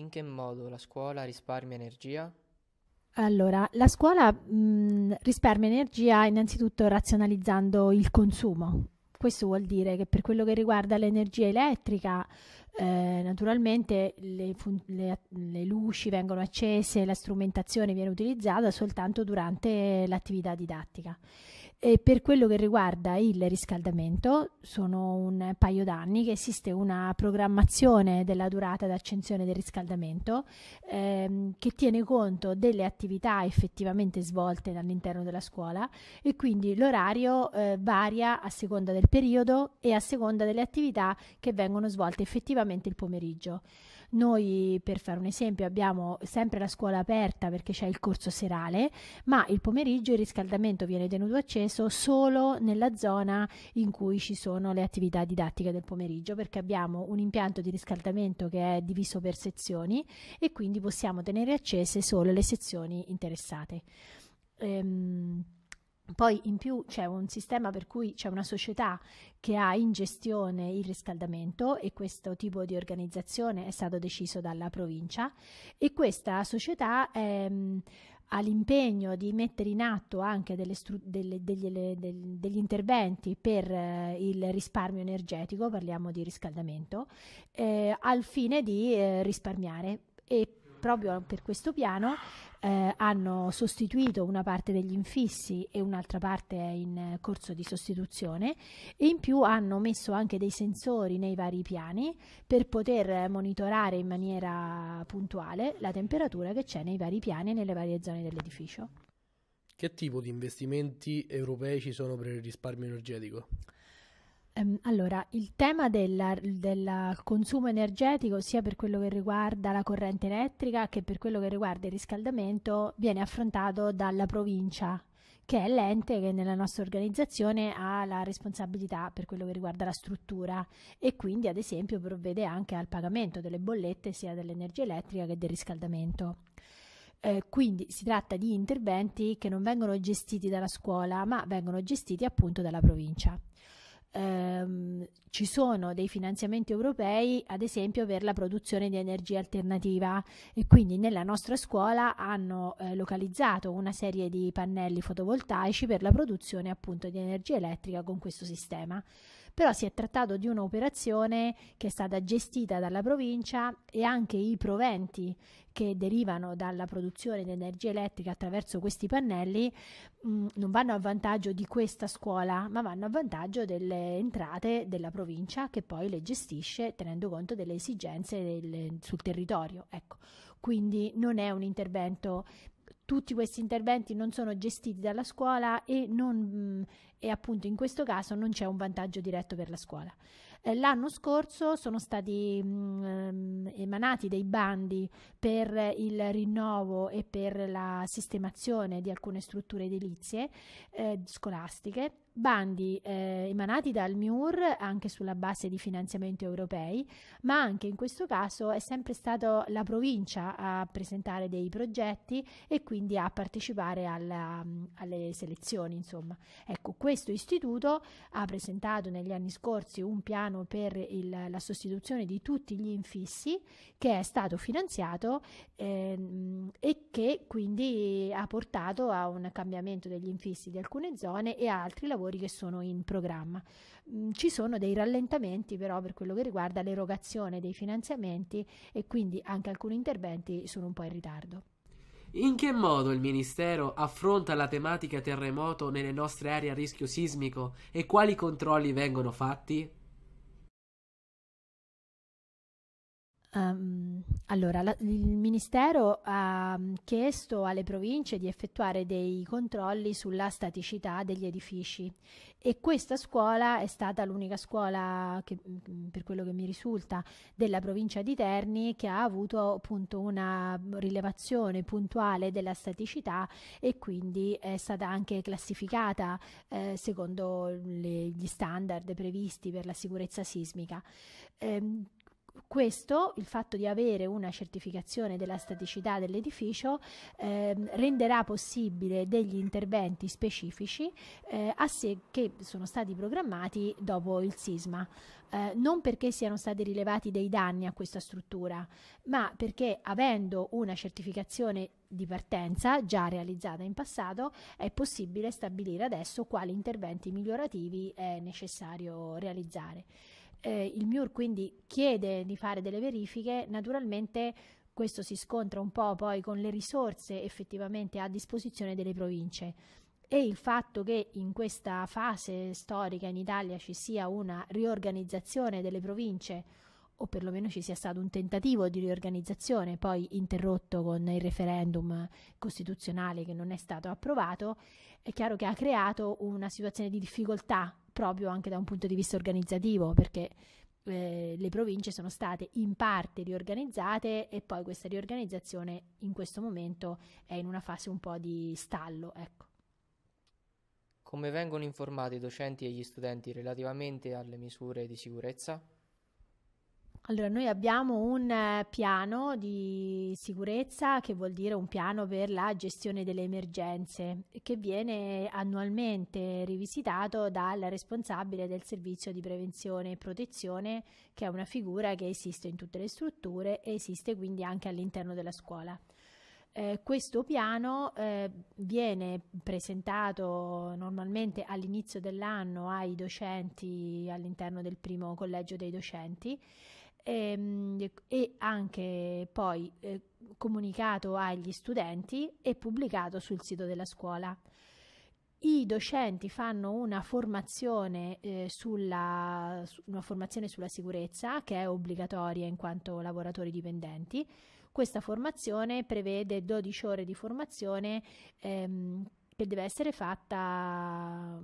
In che modo la scuola risparmia energia? Allora, la scuola mh, mm, risparmia energia innanzitutto razionalizzando il consumo. Questo vuol dire che per quello che riguarda l'energia elettrica, eh, naturalmente le, fun- le, le, luci vengono accese, la strumentazione viene utilizzata soltanto durante l'attività didattica. E per quello che riguarda il riscaldamento, sono un paio d'anni che esiste una programmazione della durata d'accensione del riscaldamento ehm, che tiene conto delle attività effettivamente svolte all'interno della scuola e quindi l'orario eh, varia a seconda del periodo e a seconda delle attività che vengono svolte effettivamente il pomeriggio. Noi, per fare un esempio, abbiamo sempre la scuola aperta perché c'è il corso serale, ma il pomeriggio il riscaldamento viene tenuto acceso solo nella zona in cui ci sono le attività didattiche del pomeriggio, perché abbiamo un impianto di riscaldamento che è diviso per sezioni e quindi possiamo tenere accese solo le sezioni interessate. Ehm, poi in più c'è un sistema per cui c'è una società che ha in gestione il riscaldamento e questo tipo di organizzazione è stato deciso dalla provincia e questa società ehm, ha l'impegno di mettere in atto anche delle stru- delle, degli, delle, degli, interventi per eh, il risparmio energetico, parliamo di riscaldamento, eh, al fine di eh, risparmiare e proprio per questo piano eh, hanno sostituito una parte degli infissi e un'altra parte è in eh, corso di sostituzione e in più hanno messo anche dei sensori nei vari piani per poter eh, monitorare in maniera puntuale la temperatura che c'è nei vari piani e nelle varie zone dell'edificio. Che tipo di investimenti europei ci sono per il risparmio energetico? Ehm, allora, il tema del consumo energetico, sia per quello che riguarda la corrente elettrica che per quello che riguarda il riscaldamento, viene affrontato dalla provincia, che è l'ente che nella nostra organizzazione ha la responsabilità per quello che riguarda la struttura e quindi, ad esempio, provvede anche al pagamento delle bollette sia dell'energia elettrica che del riscaldamento. Eh, quindi si tratta di interventi che non vengono gestiti dalla scuola, ma vengono gestiti appunto dalla provincia ehm, ci sono dei finanziamenti europei, ad esempio, per la produzione di energia alternativa e quindi nella nostra scuola hanno eh, localizzato una serie di pannelli fotovoltaici per la produzione appunto di energia elettrica con questo sistema però si è trattato di un'operazione che è stata gestita dalla provincia e anche i proventi che derivano dalla produzione di energia elettrica attraverso questi pannelli mh, mm, non vanno a vantaggio di questa scuola, ma vanno a vantaggio delle entrate della provincia che poi le gestisce tenendo conto delle esigenze del, sul territorio. Ecco. Quindi non è un intervento tutti questi interventi non sono gestiti dalla scuola e, non, mm, e, appunto in questo caso non c'è un vantaggio diretto per la scuola. Eh, l'anno scorso sono stati mh, mm, ehm, emanati dei bandi per il rinnovo e per la sistemazione di alcune strutture edilizie eh, scolastiche bandi eh, emanati dal MIUR anche sulla base di finanziamenti europei, ma anche in questo caso è sempre stata la provincia a presentare dei progetti e quindi a partecipare alla, alle selezioni. Insomma. Ecco, questo istituto ha presentato negli anni scorsi un piano per il, la sostituzione di tutti gli infissi che è stato finanziato ehm, e che quindi ha portato a un cambiamento degli infissi di alcune zone e a altri lavori lavori che sono in programma. Mm, ci sono dei rallentamenti però per quello che riguarda l'erogazione dei finanziamenti e quindi anche alcuni interventi sono un po' in ritardo. In che modo il Ministero affronta la tematica terremoto nelle nostre aree a rischio sismico e quali controlli vengono fatti? Um, allora, la, il Ministero ha mm, chiesto alle province di effettuare dei controlli sulla staticità degli edifici e questa scuola è stata l'unica scuola, che, mm, mm, per quello che mi risulta, della provincia di Terni che ha avuto appunto una rilevazione puntuale della staticità e quindi è stata anche classificata eh, secondo le, gli standard previsti per la sicurezza sismica. Ehm, questo, il fatto di avere una certificazione della staticità dell'edificio, eh, renderà possibile degli interventi specifici eh, sé, che sono stati programmati dopo il sisma. Eh, non perché siano stati rilevati dei danni a questa struttura, ma perché avendo una certificazione di partenza già realizzata in passato, è possibile stabilire adesso quali interventi migliorativi è necessario realizzare eh, il MIUR quindi chiede di fare delle verifiche, naturalmente questo si scontra un po' poi con le risorse effettivamente a disposizione delle province. E il fatto che in questa fase storica in Italia ci sia una riorganizzazione delle province, o perlomeno ci sia stato un tentativo di riorganizzazione, poi interrotto con il referendum costituzionale che non è stato approvato, è chiaro che ha creato una situazione di difficoltà proprio anche da un punto di vista organizzativo, perché eh, le province sono state in parte riorganizzate e poi questa riorganizzazione in questo momento è in una fase un po' di stallo. Ecco. Come vengono informati i docenti e gli studenti relativamente alle misure di sicurezza? Allora, noi abbiamo un eh, piano di sicurezza che vuol dire un piano per la gestione delle emergenze che viene annualmente rivisitato dal responsabile del servizio di prevenzione e protezione, che è una figura che esiste in tutte le strutture e esiste quindi anche all'interno della scuola. Eh, questo piano eh, viene presentato normalmente all'inizio dell'anno ai docenti all'interno del primo collegio dei docenti e, ehm, e anche poi eh, comunicato agli studenti e pubblicato sul sito della scuola. I docenti fanno una formazione, eh, sulla, una formazione sulla sicurezza che è obbligatoria in quanto lavoratori dipendenti. Questa formazione prevede 12 ore di formazione ehm, che deve essere fatta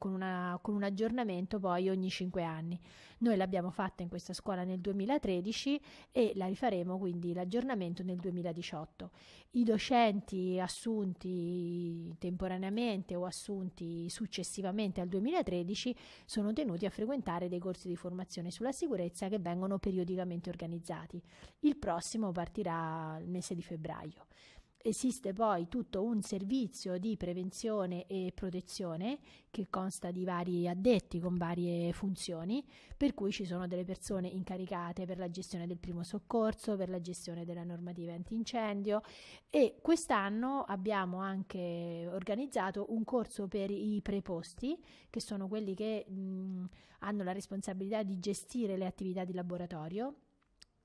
con, una, con un aggiornamento poi ogni 5 anni. Noi l'abbiamo fatta in questa scuola nel 2013 e la rifaremo quindi l'aggiornamento nel 2018. I docenti assunti temporaneamente o assunti successivamente al 2013 sono tenuti a frequentare dei corsi di formazione sulla sicurezza che vengono periodicamente organizzati. Il prossimo partirà il mese di febbraio. Esiste poi tutto un servizio di prevenzione e protezione che consta di vari addetti con varie funzioni, per cui ci sono delle persone incaricate per la gestione del primo soccorso, per la gestione della normativa antincendio e quest'anno abbiamo anche organizzato un corso per i preposti, che sono quelli che mh, hanno la responsabilità di gestire le attività di laboratorio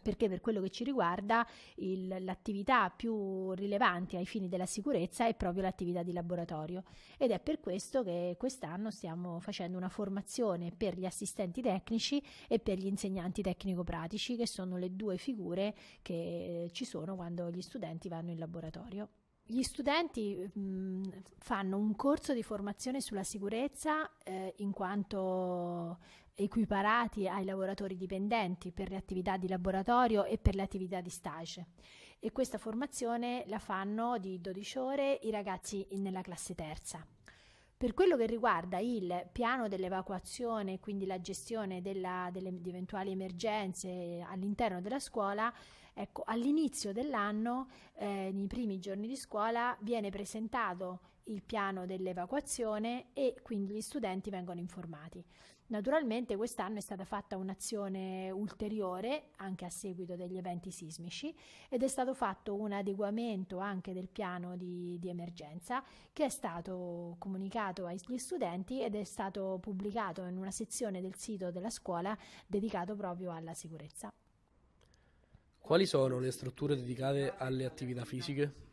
perché per quello che ci riguarda il, l'attività più rilevante ai fini della sicurezza è proprio l'attività di laboratorio ed è per questo che quest'anno stiamo facendo una formazione per gli assistenti tecnici e per gli insegnanti tecnico-pratici che sono le due figure che eh, ci sono quando gli studenti vanno in laboratorio gli studenti mh, mm, fanno un corso di formazione sulla sicurezza eh, in quanto equiparati ai lavoratori dipendenti per le attività di laboratorio e per le attività di stage e questa formazione la fanno di 12 ore i ragazzi nella classe terza. Per quello che riguarda il piano dell'evacuazione, quindi la gestione della, delle eventuali emergenze all'interno della scuola, ecco, all'inizio dell'anno, eh, nei primi giorni di scuola, viene presentato il piano dell'evacuazione e quindi gli studenti vengono informati. Naturalmente quest'anno è stata fatta un'azione ulteriore anche a seguito degli eventi sismici ed è stato fatto un adeguamento anche del piano di, di emergenza che è stato comunicato agli studenti ed è stato pubblicato in una sezione del sito della scuola dedicato proprio alla sicurezza. Quali sono le strutture dedicate alle attività fisiche?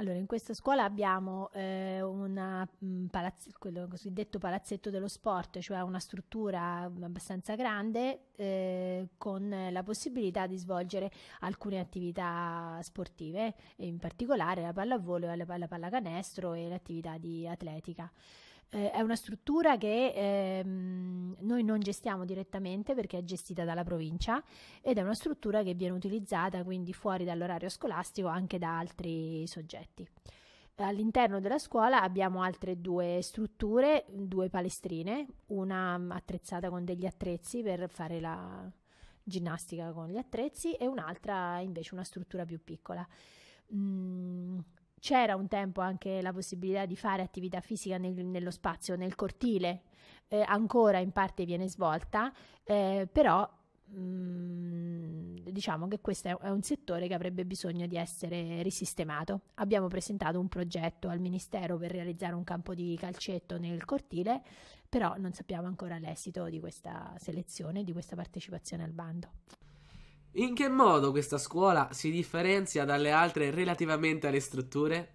Allora, in questa scuola abbiamo eh, una, mh, mm, palazz- quello cosiddetto palazzetto dello sport, cioè una struttura abbastanza grande eh, con la possibilità di svolgere alcune attività sportive, in particolare la pallavolo, la, la pallacanestro e l'attività di atletica eh, è una struttura che ehm, noi non gestiamo direttamente perché è gestita dalla provincia ed è una struttura che viene utilizzata quindi fuori dall'orario scolastico anche da altri soggetti. All'interno della scuola abbiamo altre due strutture, due palestrine, una attrezzata con degli attrezzi per fare la ginnastica con gli attrezzi e un'altra invece una struttura più piccola. Mm, c'era un tempo anche la possibilità di fare attività fisica nel, nello spazio, nel cortile, eh, ancora in parte viene svolta, eh, però mh, mm, diciamo che questo è, è un settore che avrebbe bisogno di essere risistemato. Abbiamo presentato un progetto al Ministero per realizzare un campo di calcetto nel cortile, però non sappiamo ancora l'esito di questa selezione, di questa partecipazione al bando. In che modo questa scuola si differenzia dalle altre relativamente alle strutture?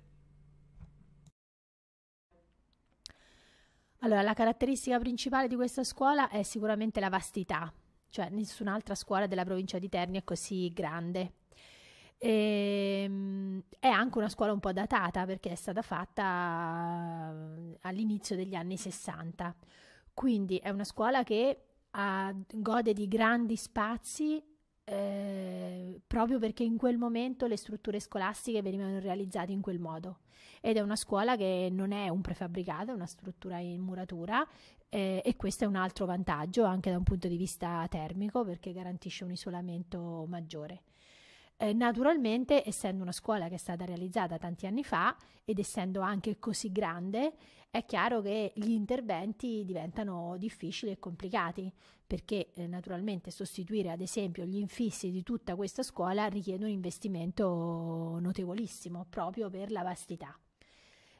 Allora, la caratteristica principale di questa scuola è sicuramente la vastità, cioè nessun'altra scuola della provincia di Terni è così grande. E, ehm, è anche una scuola un po' datata perché è stata fatta all'inizio degli anni 60, quindi è una scuola che ha, gode di grandi spazi eh, proprio perché in quel momento le strutture scolastiche venivano realizzate in quel modo. Ed è una scuola che non è un prefabbricato, è una struttura in muratura eh, e questo è un altro vantaggio anche da un punto di vista termico perché garantisce un isolamento maggiore. Eh, naturalmente, essendo una scuola che è stata realizzata tanti anni fa ed essendo anche così grande, è chiaro che gli interventi diventano difficili e complicati perché eh, naturalmente sostituire ad esempio gli infissi di tutta questa scuola richiede un investimento notevolissimo proprio per la vastità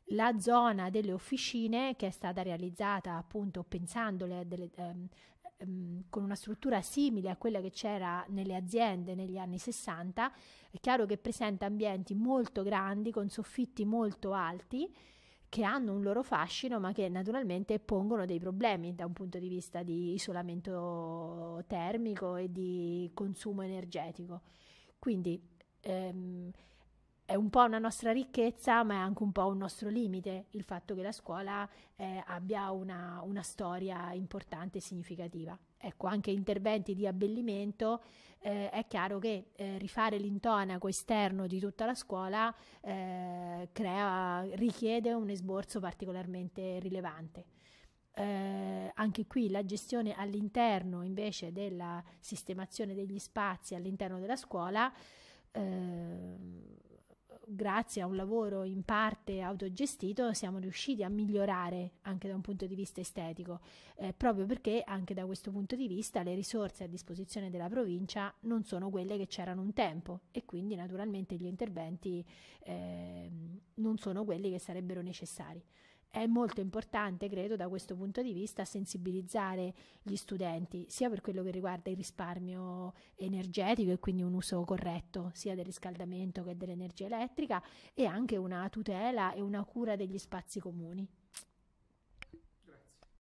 la zona delle officine che è stata realizzata appunto pensandole delle, ehm, Ehm, con una struttura simile a quella che c'era nelle aziende negli anni 60, è chiaro che presenta ambienti molto grandi, con soffitti molto alti, che hanno un loro fascino, ma che naturalmente pongono dei problemi da un punto di vista di isolamento termico e di consumo energetico. Quindi ehm, è un po' una nostra ricchezza, ma è anche un po' un nostro limite il fatto che la scuola eh, abbia una, una, storia importante e significativa. Ecco, anche interventi di abbellimento, eh, è chiaro che eh, rifare l'intonaco esterno di tutta la scuola eh, crea, richiede un esborso particolarmente rilevante. Eh, anche qui la gestione all'interno invece della sistemazione degli spazi all'interno della scuola eh, grazie a un lavoro in parte autogestito siamo riusciti a migliorare anche da un punto di vista estetico, eh, proprio perché anche da questo punto di vista le risorse a disposizione della provincia non sono quelle che c'erano un tempo e quindi naturalmente gli interventi eh, non sono quelli che sarebbero necessari è molto importante, credo, da questo punto di vista sensibilizzare gli studenti, sia per quello che riguarda il risparmio energetico e quindi un uso corretto sia del riscaldamento che dell'energia elettrica e anche una tutela e una cura degli spazi comuni.